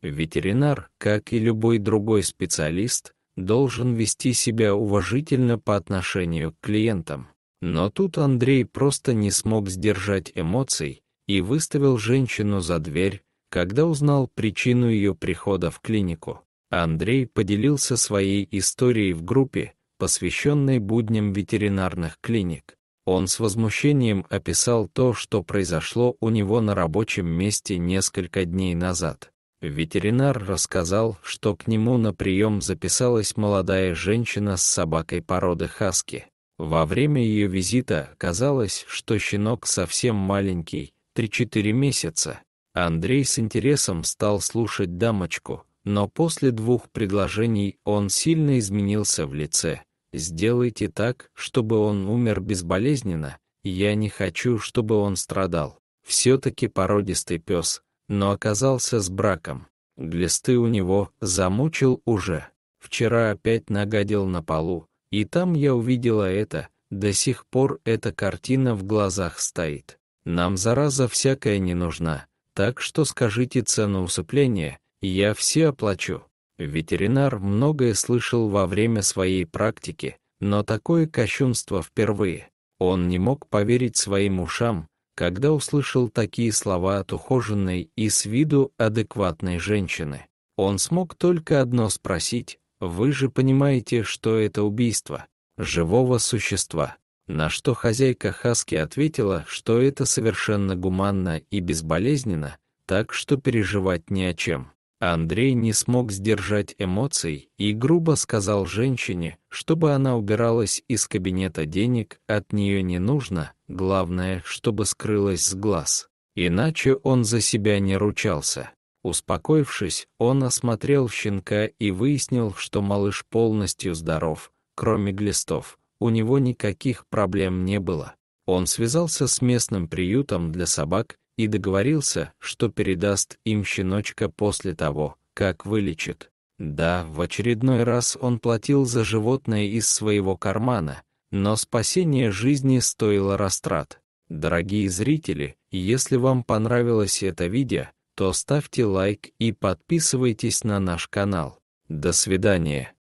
Ветеринар, как и любой другой специалист, должен вести себя уважительно по отношению к клиентам. Но тут Андрей просто не смог сдержать эмоций и выставил женщину за дверь, когда узнал причину ее прихода в клинику. Андрей поделился своей историей в группе, посвященной будням ветеринарных клиник. Он с возмущением описал то, что произошло у него на рабочем месте несколько дней назад. Ветеринар рассказал, что к нему на прием записалась молодая женщина с собакой породы хаски. Во время ее визита казалось, что щенок совсем маленький, 3-4 месяца. Андрей с интересом стал слушать дамочку, но после двух предложений он сильно изменился в лице. «Сделайте так, чтобы он умер безболезненно, я не хочу, чтобы он страдал». Все-таки породистый пес но оказался с браком. Глисты у него замучил уже. Вчера опять нагадил на полу, и там я увидела это, до сих пор эта картина в глазах стоит. Нам зараза всякая не нужна, так что скажите цену усыпления, я все оплачу. Ветеринар многое слышал во время своей практики, но такое кощунство впервые. Он не мог поверить своим ушам, когда услышал такие слова от ухоженной и с виду адекватной женщины. Он смог только одно спросить, «Вы же понимаете, что это убийство живого существа?» На что хозяйка Хаски ответила, что это совершенно гуманно и безболезненно, так что переживать не о чем. Андрей не смог сдержать эмоций и грубо сказал женщине, чтобы она убиралась из кабинета денег, от нее не нужно, главное, чтобы скрылась с глаз. Иначе он за себя не ручался. Успокоившись, он осмотрел щенка и выяснил, что малыш полностью здоров, кроме глистов, у него никаких проблем не было. Он связался с местным приютом для собак и договорился, что передаст им щеночка после того, как вылечит. Да, в очередной раз он платил за животное из своего кармана, но спасение жизни стоило растрат. Дорогие зрители, если вам понравилось это видео, то ставьте лайк и подписывайтесь на наш канал. До свидания.